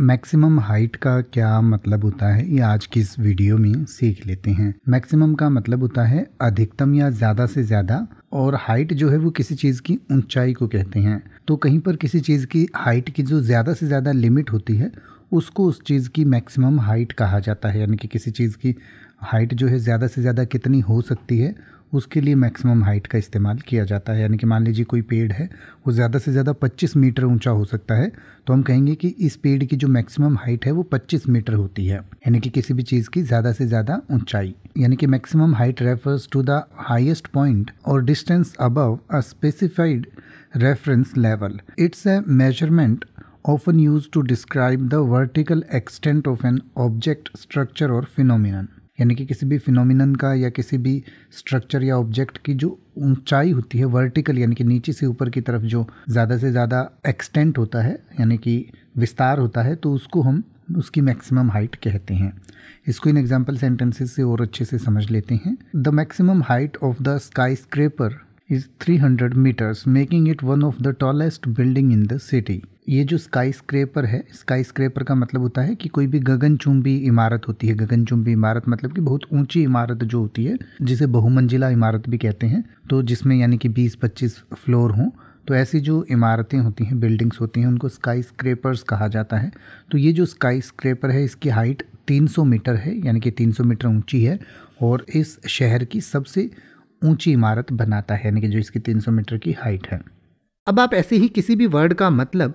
Maximum height का क्या मतलब होता है ये आज की इस वीडियो में सीख लेते हैं मैक्सिमम का मतलब होता है अधिकतम या ज़्यादा से ज़्यादा और हाइट जो है वो किसी चीज़ की ऊंचाई को कहते हैं तो कहीं पर किसी चीज़ की हाइट की जो ज़्यादा से ज़्यादा लिमिट होती है उसको उस चीज़ की मैक्सिमम हाइट कहा जाता है यानी कि किसी चीज़ की हाइट जो है ज़्यादा से ज़्यादा कितनी हो सकती है उसके लिए मैक्सिमम हाइट का इस्तेमाल किया जाता है यानी कि मान लीजिए कोई पेड़ है वो ज़्यादा से ज़्यादा 25 मीटर ऊंचा हो सकता है तो हम कहेंगे कि इस पेड़ की जो मैक्सिमम हाइट है वो 25 मीटर होती है यानी कि किसी भी चीज़ की ज़्यादा से ज़्यादा ऊंचाई यानी कि maximum height refers to the highest point और distance above a specified reference level it's a measurement often used to describe the vertical extent of an object, structure, or phenomenon. यानी कि किसी भी फिनोमिनन का या किसी भी स्ट्रक्चर या ऑब्जेक्ट की जो ऊंचाई होती है वर्टिकल यानी कि नीचे से ऊपर की तरफ जो ज़्यादा से ज़्यादा एक्सटेंट होता है यानी कि विस्तार होता है तो उसको हम उसकी मैक्सिमम हाइट कहते हैं इसको इन एग्जाम्पल सेंटेंसेज से और अच्छे से समझ लेते हैं the maximum height of the skyscraper is hundred metres making it one of the tallest building in the city ये जो स्काई स्क्रेपर है स्काई स्क्रेपर का मतलब होता है कि कोई भी गगनचुंबी इमारत होती है गगनचुंबी इमारत मतलब कि बहुत ऊंची इमारत जो होती है जिसे बहुमंजिला इमारत भी कहते हैं तो जिसमें यानी कि 20-25 फ्लोर हों तो ऐसी जो इमारतें होती हैं बिल्डिंग्स होती हैं उनको स्काई स्क्रेपर्स कहा जाता है तो ये जो स्काई स्क्रेपर है इसकी हाइट 300 मीटर है यानी कि 300 मीटर ऊंची है और इस शहर की सबसे ऊंची इमारत बनाता है यानी कि जो इसकी 300 मीटर की हाइट है अब आप ऐसे ही किसी भी वर्ड का मतलब